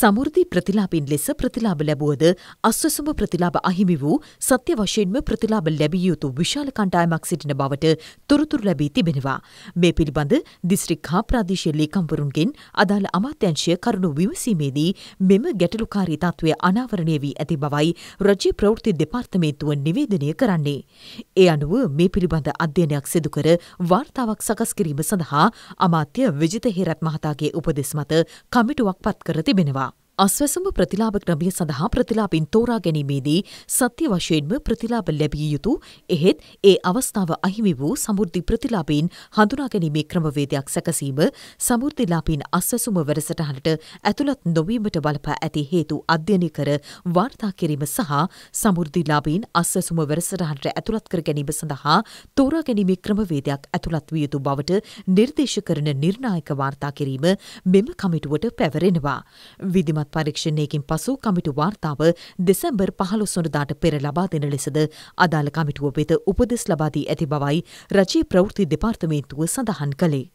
සමෘද්ධි ප්‍රතිලාභින් ලෙස ප්‍රතිලාභ ලැබුවද අස්වසම ප්‍රතිලාභ අහිමි වූ සත්‍ය වශයෙන්ම ප්‍රතිලාභ ලැබිය යුතු විශාල කණ්ඩායමක් සිටින බවට තොරතුරු ලැබී තිබෙනවා. මේ පිළිබඳ දිස්ත්‍රික් හා ප්‍රාදේශීය ලේකම්වරුන්ගෙන් අදාළ අමාත්‍යංශය කරුණු විමසීමේදී මෙම ගැටලුකාරී තත්ත්වය අනාවරණය වී ඇති බවයි රජ්‍ය ප්‍රවෘත්ති දෙපාර්තමේන්තුව නිවේදනය කරන්නේ. ඒ අනුව මේ පිළිබඳ අධ්‍යයනයක් සිදු කර වාර්තාවක් සකස් කිරීම සඳහා අමාත්‍ය විජිත හේරත් මහතාගේ උපදෙස් මත කමිටුවක් පත් කර තිබෙනවා. අස්වැසම ප්‍රතිලාභ ක්‍රමිය සඳහා ප්‍රතිලාපින් තෝරා ගැනීමේදී සත්‍ය වශයෙන්ම ප්‍රතිලාභ ලැබිය යුතු එහෙත් ඒ අවස්ථාව අහිමි වූ සමෘද්ධි ප්‍රතිලාපීන් හඳුනා ගැනීමේ ක්‍රමවේදයක් සැකසීම සමෘද්ධිලාපීන් අස්වැසුම වැඩසටහනට ඇතුළත් නොවීමට බලපා ඇති හේතු අධ්‍යයනය කර වාර්තා කිරීම සහ සමෘද්ධිලාපීන් අස්වැසුම වැඩසටහනට ඇතුළත් කර ගැනීම සඳහා තෝරා ගැනීමේ ක්‍රමවේදයක් ඇතුළත් විය යුතු බවට නිර්දේශ කරන නිර්ණායක වාර්තා කිරීම මෙම කමිටුවට පැවරෙනවා. විධිමත් අලත් පරීක්ෂණයකින් පසු කමිටු වාර්තාව දෙසැම්බර් පහළොස්වනදාට පෙර ලබා දෙන ලෙසද අදාළ කමිටුව වෙත උපදෙස් ලබාදී ඇති බවයි රජයේ ප්‍රවෘති දෙපාර්තමේන්තුව සඳහන් කළේ.